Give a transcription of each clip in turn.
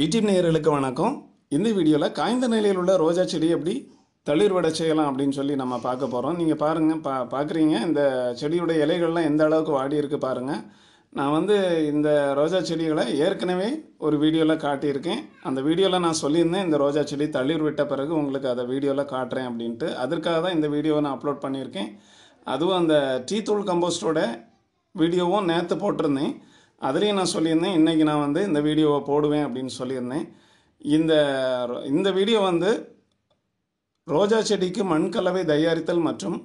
YouTube e நேயர்களுக்கு வணக்கம் இந்த வீடியோவில் காய்ந்த நிலையில் உள்ள ரோஜா செடி எப்படி தளிர் வடை செய்யலாம் அப்படின்னு சொல்லி நம்ம பார்க்க போகிறோம் நீங்கள் பாருங்கள் பா பார்க்குறீங்க இந்த செடியோட இலைகள்லாம் எந்த அளவுக்கு வாடி இருக்குது பாருங்கள் நான் வந்து இந்த ரோஜா செடிகளை ஏற்கனவே ஒரு வீடியோவில் காட்டியிருக்கேன் அந்த வீடியோவில் நான் சொல்லியிருந்தேன் இந்த ரோஜா செடி தளிர் விட்ட பிறகு உங்களுக்கு அதை வீடியோவில் காட்டுறேன் அப்படின்ட்டு அதற்காக தான் இந்த வீடியோவை நான் அப்லோட் பண்ணியிருக்கேன் அதுவும் அந்த டீ தூள் கம்போஸ்டோட வீடியோவும் நேற்று போட்டிருந்தேன் அதுலேயும் நான் சொல்லியிருந்தேன் இன்றைக்கி நான் வந்து இந்த வீடியோவை போடுவேன் அப்படின்னு சொல்லியிருந்தேன் இந்த இந்த வீடியோ வந்து ரோஜா செடிக்கு மண் கலவை தயாரித்தல் மற்றும்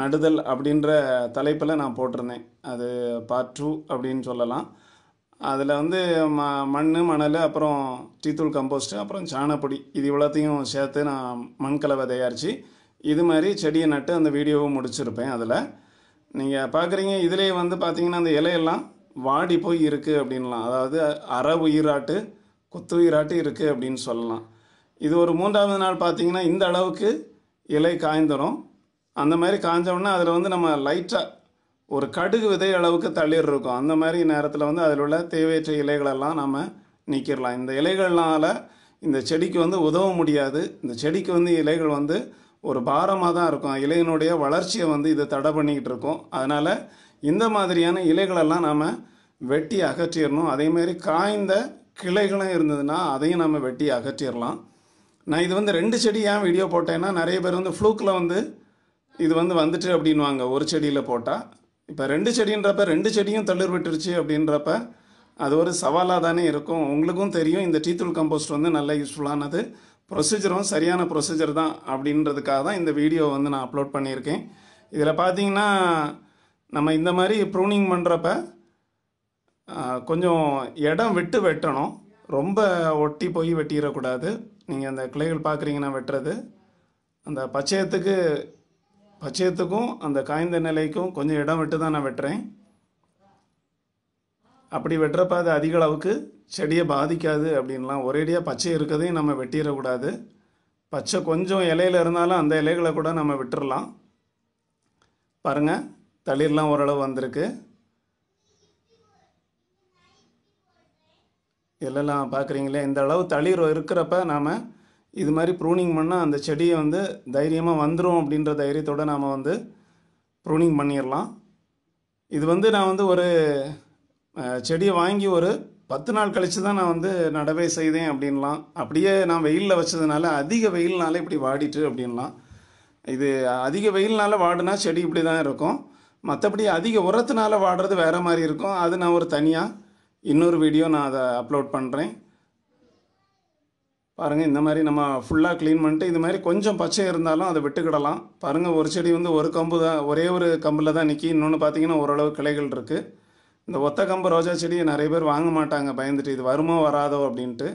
நடுதல் அப்படின்ற தலைப்பில் நான் போட்டிருந்தேன் அது பார்ட் டூ அப்படின்னு சொல்லலாம் அதில் வந்து ம மண் மணல் அப்புறம் டீத்தூள் கம்போஸ்ட்டு அப்புறம் சாணப்பொடி இது இவ்வளோத்தையும் சேர்த்து நான் மண் கலவை தயாரித்து இது மாதிரி செடியை நட்டு அந்த வீடியோவும் முடிச்சிருப்பேன் அதில் நீங்கள் பார்க்குறீங்க இதிலே வந்து பார்த்தீங்கன்னா அந்த இலையெல்லாம் வாடி போய் இருக்குது அப்படின்லாம் அதாவது அற உயிராட்டு குத்து உயிராட்டு இருக்குது அப்படின்னு சொல்லலாம் இது ஒரு மூன்றாவது நாள் பார்த்திங்கன்னா இந்த அளவுக்கு இலை காய்ந்துடும் அந்த மாதிரி காய்ஞ்சோடனே அதில் வந்து நம்ம லைட்டாக ஒரு கடுகு விதை அளவுக்கு தளிர் இருக்கும் அந்த மாதிரி நேரத்தில் வந்து அதில் உள்ள தேவையற்ற இலைகளெல்லாம் நம்ம நீக்கிடலாம் இந்த இலைகள்னால இந்த செடிக்கு வந்து உதவ முடியாது இந்த செடிக்கு வந்து இலைகள் வந்து ஒரு பாரமாக தான் இருக்கும் இலையினுடைய வளர்ச்சியை வந்து இதை தடை பண்ணிக்கிட்டு இருக்கும் அதனால் இந்த மாதிரியான இலைகளெல்லாம் நாம் வெட்டி அகற்றிடணும் அதேமாரி காய்ந்த கிளைகளும் இருந்ததுன்னா அதையும் நம்ம வெட்டி அகற்றிடலாம் நான் இது வந்து ரெண்டு செடி ஏன் வீடியோ போட்டேன்னா நிறைய பேர் வந்து ஃப்ளூக்கில் வந்து இது வந்து வந்துட்டு அப்படின்வாங்க ஒரு செடியில் போட்டால் இப்போ ரெண்டு செடின்றப்ப ரெண்டு செடியும் தளிர் விட்டுருச்சு அப்படின்றப்ப அது ஒரு சவாலாக தானே இருக்கும் உங்களுக்கும் தெரியும் இந்த டீத்தூள் கம்போஸ்ட் வந்து நல்ல யூஸ்ஃபுல்லானது ப்ரொசீஜரும் சரியான ப்ரொசீஜர் தான் அப்படின்றதுக்காக தான் இந்த வீடியோ வந்து நான் அப்லோட் பண்ணியிருக்கேன் இதில் பார்த்தீங்கன்னா நம்ம இந்த மாதிரி ப்ரூனிங் பண்ணுறப்ப கொஞ்சம் இடம் விட்டு வெட்டணும் ரொம்ப ஒட்டி போய் வெட்டிடக்கூடாது நீங்கள் அந்த கிளைகள் பார்க்குறீங்கன்னா வெட்டுறது அந்த பச்சையத்துக்கு பச்சையத்துக்கும் அந்த காய்ந்த நிலைக்கும் கொஞ்சம் இடம் விட்டு தான் நான் வெட்டுறேன் அப்படி வெட்டுறப்ப அது அதிக அளவுக்கு செடியை பாதிக்காது அப்படின்லாம் ஒரேடியாக பச்சை இருக்கிறதையும் நம்ம வெட்டிடக்கூடாது பச்சை கொஞ்சம் இலையில இருந்தாலும் அந்த இலைகளை கூட நம்ம விட்டுறலாம் பாருங்கள் தளிர்லாம் ஓரளவு வந்திருக்கு எல்லாம் பார்க்குறீங்களே இந்த அளவு தளிர் இருக்கிறப்ப நாம் இது மாதிரி ப்ரூனிங் பண்ணால் அந்த செடியை வந்து தைரியமாக வந்துடும் அப்படின்ற தைரியத்தோடு நாம் வந்து ப்ரூனிங் பண்ணிடலாம் இது வந்து நான் வந்து ஒரு செடியை வாங்கி ஒரு பத்து நாள் கழித்து தான் நான் வந்து நடவே செய்தேன் அப்படின்லாம் அப்படியே நான் வெயிலில் வச்சதுனால அதிக வெயில்னால இப்படி வாடிட்டு அப்படின்லாம் இது அதிக வெயில்னால வாடினா செடி இப்படி தான் இருக்கும் மற்றபடி அதிக உரத்தினால வாடுறது வேறு மாதிரி இருக்கும் அது நான் ஒரு தனியாக இன்னொரு வீடியோ நான் அதை அப்லோட் பண்ணுறேன் பாருங்கள் இந்த மாதிரி நம்ம ஃபுல்லாக க்ளீன் பண்ணிட்டு இந்த மாதிரி கொஞ்சம் பச்சை இருந்தாலும் அதை விட்டுக்கிடலாம் பாருங்கள் ஒரு செடி வந்து ஒரு கம்பு தான் ஒரே ஒரு கம்பில் தான் நிற்கி இன்னொன்று பார்த்தீங்கன்னா ஓரளவு கிளைகள் இருக்குது இந்த ஒத்த கம்பு ரோஜா செடியை நிறைய பேர் வாங்க மாட்டாங்க பயந்துட்டு இது வருமோ வராதோ அப்படின்ட்டு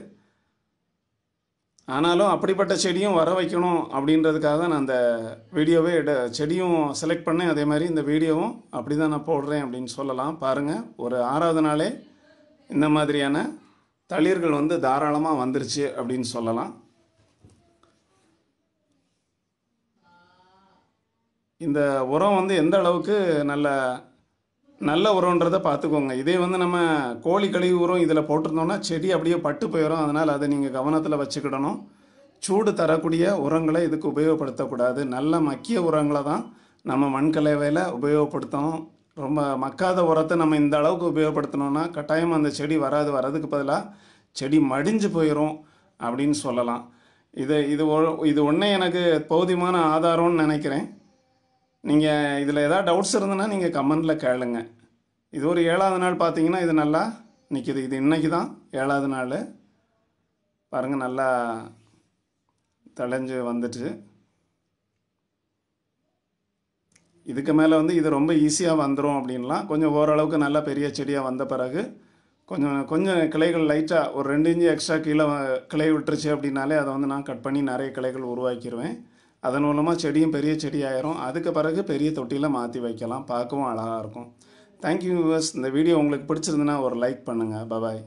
ஆனாலும் அப்படிப்பட்ட செடியும் வர வைக்கணும் அப்படின்றதுக்காக தான் நான் அந்த வீடியோவே எட செடியும் செலக்ட் பண்ணேன் அதே மாதிரி இந்த வீடியோவும் அப்படி தான் நான் போடுறேன் அப்படின்னு சொல்லலாம் பாருங்கள் ஒரு ஆறாவது நாளே இந்த மாதிரியான தளிர்கள் வந்து தாராளமாக வந்துருச்சு அப்படின்னு சொல்லலாம் இந்த உரம் வந்து எந்த அளவுக்கு நல்ல நல்ல உரம்ன்றதை பார்த்துக்கோங்க இதே வந்து நம்ம கோழி கழிவு உரம் இதில் போட்டிருந்தோம்னா செடி அப்படியே பட்டு போயிடும் அதனால் அதை நீங்கள் கவனத்தில் வச்சுக்கிடணும் சூடு தரக்கூடிய உரங்களை இதுக்கு உபயோகப்படுத்தக்கூடாது நல்ல மக்கிய உரங்களை தான் நம்ம மண்கலவையில் உபயோகப்படுத்தணும் ரொம்ப மக்காத உரத்தை நம்ம இந்த அளவுக்கு உபயோகப்படுத்தினோன்னா கட்டாயம் அந்த செடி வராது வர்றதுக்கு பதிலாக செடி மடிஞ்சு போயிடும் அப்படின்னு சொல்லலாம் இது இது இது ஒன்றே எனக்கு போதியமான ஆதாரம்னு நினைக்கிறேன் நீங்கள் இதில் எதாவது டவுட்ஸ் இருந்ததுன்னா நீங்கள் கமெண்டில் கேளுங்க இது ஒரு ஏழாவது நாள் பார்த்தீங்கன்னா இது நல்லா நிற்கிது இது இன்றைக்கி தான் ஏழாவது நாள் பாருங்கள் நல்லா தளைஞ்சு வந்துட்டு இதுக்கு மேலே வந்து இது ரொம்ப ஈஸியாக வந்துடும் அப்படின்லாம் கொஞ்சம் ஓரளவுக்கு நல்லா பெரிய செடியாக வந்த பிறகு கொஞ்சம் கொஞ்சம் கிளைகள் லைட்டாக ஒரு ரெண்டு இன்ச்சு எக்ஸ்ட்ரா கீழே கிளை விட்டுருச்சு அப்படின்னாலே அதை வந்து நான் கட் பண்ணி நிறைய கிளைகள் உருவாக்கிடுவேன் அதன் மூலமாக செடியும் பெரிய செடியாகிரும் அதுக்கு பிறகு பெரிய தொட்டியில் மாற்றி வைக்கலாம் பார்க்கவும் அழகாக இருக்கும் தேங்க்யூ வியூவர்ஸ் இந்த வீடியோ உங்களுக்கு பிடிச்சிருந்துன்னா ஒரு லைக் பண்ணுங்கள் பபாய்